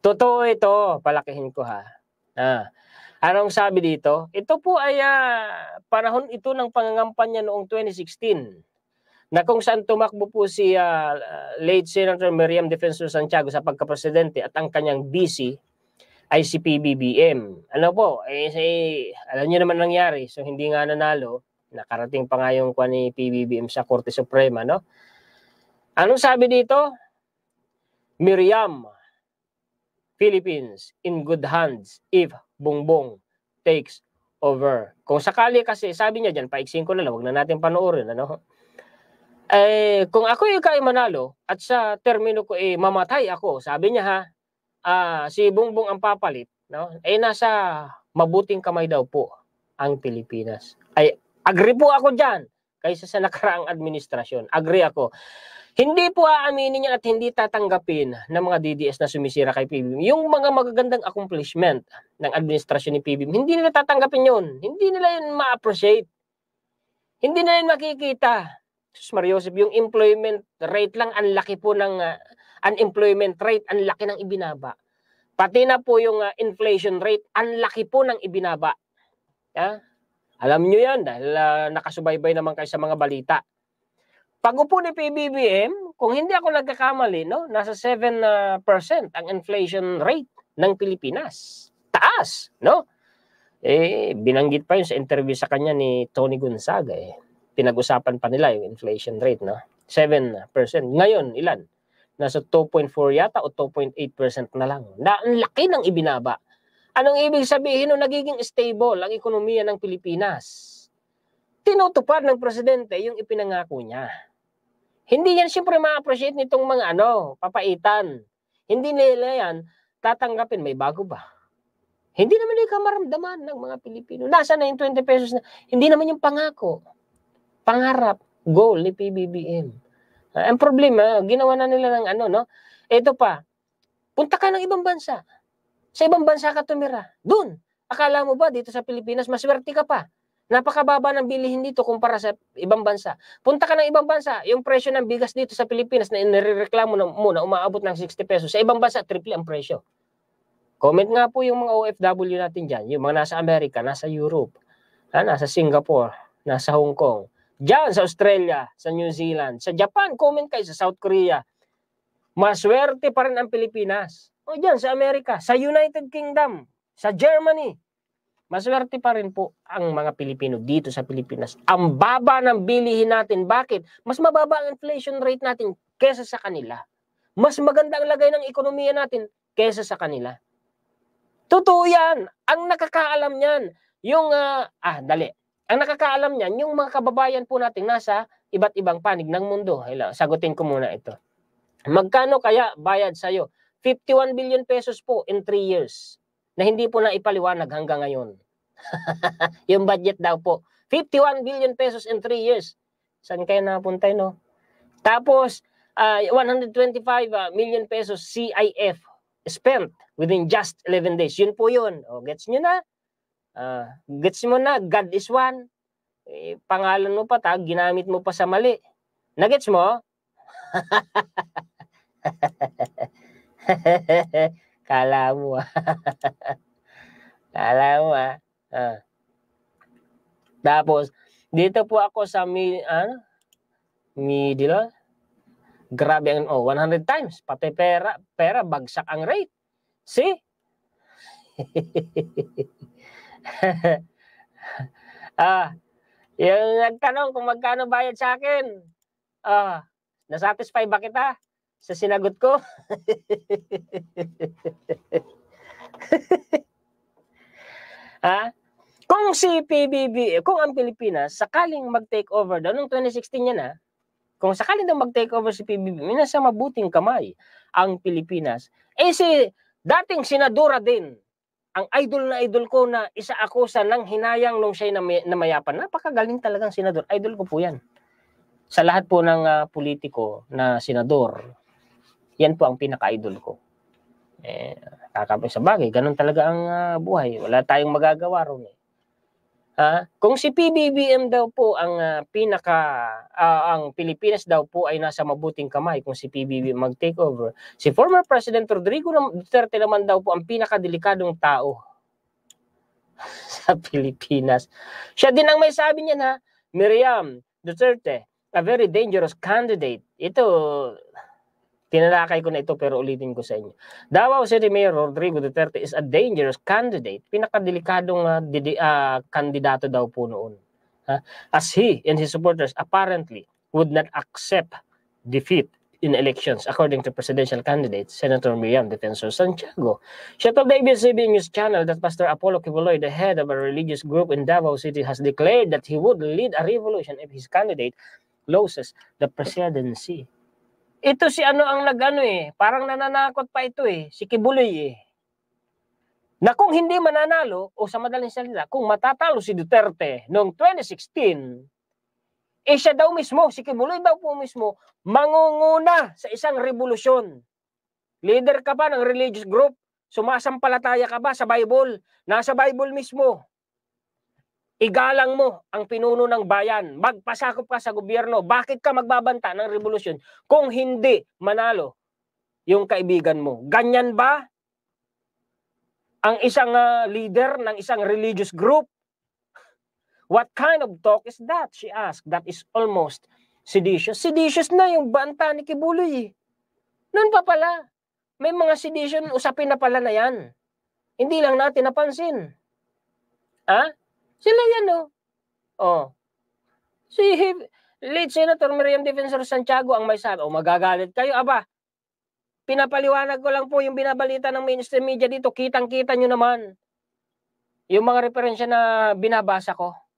Totoo ito, palakihin ko ha. Ah. Anong sabi dito? Ito po ay uh, panahon ito ng pangangampanya noong 2016 na kung saan tumakbo po si uh, late Senator Miriam Defensor Santiago sa pagkapresidente at ang kanyang BC ay si PBBM. Ano po, eh, say, alam niyo naman nangyari, so hindi nga nanalo. Nakarating pa nga yung kwa ni PBBM sa Korte Suprema, no? Anong sabi dito? Miriam, Philippines in good hands if Bongbong takes over. Kung sakali kasi, sabi niya dyan, paiksin ko na lang, huwag na natin panoorin. Ano? Eh, kung ako yung kay manalo at sa termino ko eh, mamatay ako, sabi niya ha, uh, si Bongbong ang papalit, no? eh nasa mabuting kamay daw po ang Pilipinas. Ay, agree po ako dyan kaysa sa nakaraang administrasyon. Agree ako. Hindi po aaminin niya at hindi tatanggapin ng mga DDS na sumisira kay PBM. Yung mga magagandang accomplishment ng administrasyon ni PBM, hindi nila tatanggapin yun. Hindi nila yun ma-appreciate. Hindi nila yun makikita. Sus Mariosep, yung employment rate lang, ang laki po ng uh, unemployment rate, ang laki ng ibinaba. Pati na po yung uh, inflation rate, ang laki po ng ibinaba. Yeah? Alam nyo yan dahil uh, nakasubaybay naman kayo sa mga balita. Pag upo ni PBBM, kung hindi ako nagkakamali, no, nasa 7% uh, ah, ang inflation rate ng Pilipinas. Taas, no? Eh, binanggit pa yun sa interview sa kanya ni Tony Gonzaga eh. Pinag-usapan pa nila yung inflation rate, no? 7%. Ngayon, ilan? Nasa 2.4 yata o 2.8% na lang. Na, ang laki ng ibinaba Anong ibig sabihin no nagiging stable ang ekonomiya ng Pilipinas? Tinutupad ng presidente yung ipinangako niya. Hindi yan siyempre ma-appreciate nitong mga ano, papaitan. Hindi nila yan tatanggapin. May bago ba? Hindi naman yung kamaramdaman ng mga Pilipino. Nasa na yung 20 pesos na. Hindi naman yung pangako. Pangarap, goal ni PBBM. Ah, ang problema, ginawa na nila ng ano, no? Ito pa, punta ka ng ibang bansa. Sa ibang bansa ka tumira. Doon. Akala mo ba dito sa Pilipinas, maswerte ka pa. Napakababa ng bilihin dito kumpara sa ibang bansa. Punta ka ng ibang bansa, yung presyo ng bigas dito sa Pilipinas na inireklamo na umaabot ng 60 pesos. Sa ibang bansa, triple ang presyo. Comment nga po yung mga OFW natin dyan, yung mga nasa Amerika, nasa Europe, nasa Singapore, nasa Hong Kong, dyan sa Australia, sa New Zealand, sa Japan, comment kayo sa South Korea. Maswerte pa rin ang Pilipinas. O oh, dyan, sa Amerika, sa United Kingdom, sa Germany. Maswerte pa rin po ang mga Pilipino dito sa Pilipinas. Ang baba ng bilihin natin. Bakit? Mas mababa ang inflation rate natin kesa sa kanila. Mas maganda ang lagay ng ekonomiya natin kesa sa kanila. Totoo yan. Ang nakakaalam niyan, yung, uh, ah, dali. Ang nakakaalam niyan, yung mga kababayan po natin nasa iba't ibang panig ng mundo. Hello, sagutin ko muna ito. Magkano kaya bayad sa'yo 51 billion pesos po in 3 years na hindi po na ipaliwanag hanggang ngayon. yung budget daw po. 51 billion pesos in 3 years. Saan kaya napunta, no? Tapos, uh, ah, 125 ah, million pesos CIF spent within just 11 days. Yun po yun. O, gets nyo na? Uh, gets mo na, God is one. Eh, pangalan mo pa, tag, ginamit mo pa sa mali. Nagets mo? Kala mo ah. Kala mo ah. ah. Tapos, dito po ako sa mi, ano? Middle. Grabe ang, oh, 100 times. Pati pera, pera, bagsak ang rate. See? ah, yung nagtanong kung magkano bayad sa akin. Ah, nasatisfy ba kita? sa sinagot ko? ha? Kung si PBB, kung ang Pilipinas sakaling mag-take over daw, noong 2016 yan ha, kung sakaling daw mag-take over si PBB, may nasa mabuting kamay ang Pilipinas. Eh si dating senadora din, ang idol na idol ko na isa ako sa nang hinayang nung siya namayapan. Napakagaling talagang senador. Idol ko po yan sa lahat po ng uh, politiko na senador, yan po ang pinaka-idol ko. Eh, kakapin sa bagay, ganun talaga ang uh, buhay. Wala tayong magagawa ron eh. Ha? kung si PBBM daw po ang uh, pinaka uh, ang Pilipinas daw po ay nasa mabuting kamay kung si PBBM mag-take over. Si former President Rodrigo Duterte naman daw po ang pinakadelikadong tao sa Pilipinas. Siya din ang may sabi niya na, Miriam Duterte, a very dangerous candidate. Ito Tinalakay ko na ito pero ulitin ko sa inyo. Davao City Mayor Rodrigo Duterte is a dangerous candidate. Pinakadelikadong uh, uh, kandidato daw po noon. Uh, as he and his supporters apparently would not accept defeat in elections, according to presidential candidate Senator Miriam Defensor Santiago. She told the News channel that Pastor Apollo Kibuloy, the head of a religious group in Davao City, has declared that he would lead a revolution if his candidate loses the presidency. Ito si ano ang nagano eh, parang nananakot pa ito eh, si Kibuloy eh. Na kung hindi mananalo, o sa madaling salita, kung matatalo si Duterte noong 2016, eh siya daw mismo, si Kibuloy daw po mismo, mangunguna sa isang revolusyon. Leader ka pa ng religious group, sumasampalataya ka ba sa Bible? Nasa Bible mismo. Igalang mo ang pinuno ng bayan. Magpasakop ka sa gobyerno. Bakit ka magbabanta ng revolusyon kung hindi manalo yung kaibigan mo? Ganyan ba ang isang uh, leader ng isang religious group? What kind of talk is that? She asked. That is almost seditious. Seditious na yung banta ni Kibuloy. Eh. Noon pa pala. May mga sedition, usapin na pala na yan. Hindi lang natin napansin. Ha? Ah? Sila yan, oh. Oh. Si lead senator Miriam Defensor Santiago ang may sabi, oh, magagalit kayo, aba. Pinapaliwanag ko lang po yung binabalita ng mainstream media dito, kitang-kita nyo naman. Yung mga referensya na binabasa ko.